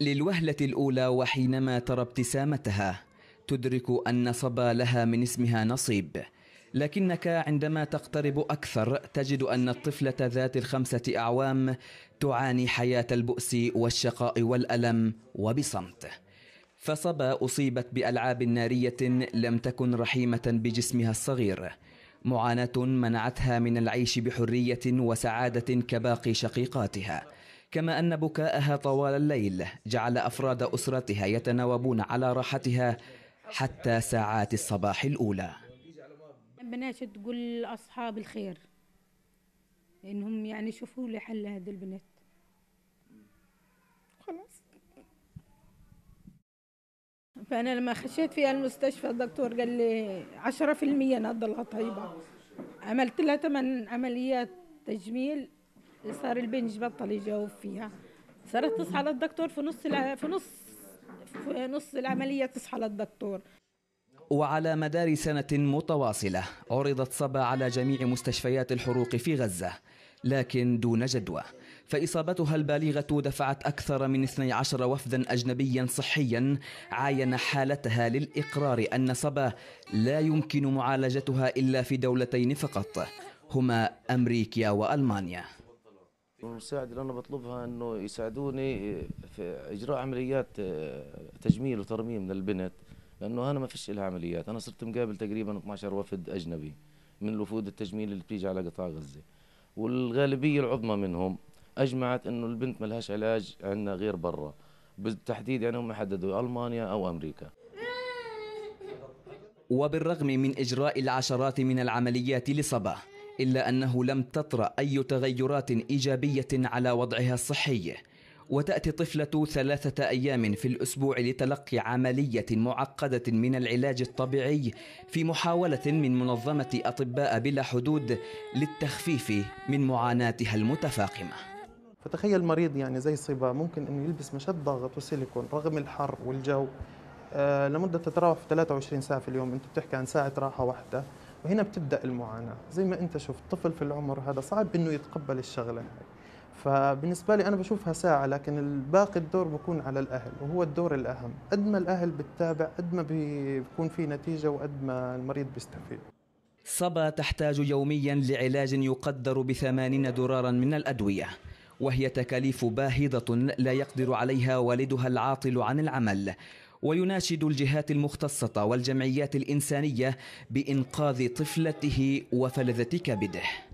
للوهلة الأولى وحينما ترى ابتسامتها تدرك أن صبا لها من اسمها نصيب لكنك عندما تقترب أكثر تجد أن الطفلة ذات الخمسة أعوام تعاني حياة البؤس والشقاء والألم وبصمت فصبا أصيبت بألعاب نارية لم تكن رحيمة بجسمها الصغير معاناة منعتها من العيش بحرية وسعادة كباقي شقيقاتها كما أن بكاءها طوال الليل جعل أفراد أسرتها يتناوبون على راحتها حتى ساعات الصباح الأولى بنات تقول أصحاب الخير إنهم يعني شوفوا لي حل هذه البنات خلاص فأنا لما خشيت فيها المستشفى الدكتور قال لي عشرة في المية نضلها طيبة عملت لها ثمان عمليات تجميل صار البنج بطل يجاوب فيها صارت تصحى للدكتور في نص في نص في نص العملية تصحى للدكتور وعلى مدار سنة متواصلة عرضت صبا على جميع مستشفيات الحروق في غزة لكن دون جدوى فإصابتها البالغة دفعت أكثر من 12 وفدا أجنبيا صحيا عاين حالتها للإقرار أن صبا لا يمكن معالجتها إلا في دولتين فقط هما أمريكا وألمانيا المساعده اللي انا بطلبها انه يساعدوني في اجراء عمليات آه، تجميل وترميم للبنت لانه انا ما فيش لها عمليات انا صرت مقابل تقريبا 12 وفد اجنبي من وفود التجميل اللي بتيجي على قطاع غزه والغالبيه العظمى منهم اجمعت انه البنت ما لهاش علاج عندنا غير برا بالتحديد يعني هم حددوا المانيا او امريكا وبالرغم من اجراء العشرات من العمليات لصباح إلا أنه لم تطرأ أي تغيرات إيجابية على وضعها الصحي وتأتي الطفلة ثلاثة أيام في الأسبوع لتلقي عملية معقدة من العلاج الطبيعي في محاولة من منظمة أطباء بلا حدود للتخفيف من معاناتها المتفاقمة فتخيل مريض يعني زي صبا ممكن أنه يلبس مشد ضغط وسيليكون رغم الحر والجو آه، لمدة تتراوح في 23 ساعة في اليوم أنت بتحكي عن ساعة راحة واحدة وهنا بتبدا المعاناه زي ما انت شفت طفل في العمر هذا صعب انه يتقبل الشغله هاي فبالنسبه لي انا بشوفها ساعه لكن الباقي الدور بكون على الاهل وهو الدور الاهم قد ما الاهل بتتابع قد ما بيكون في نتيجه وقد ما المريض بيستفيد صبا تحتاج يوميا لعلاج يقدر بثمانين درارا من الادويه وهي تكاليف باهظه لا يقدر عليها والدها العاطل عن العمل ويناشد الجهات المختصة والجمعيات الإنسانية بإنقاذ طفلته وفلذة كبده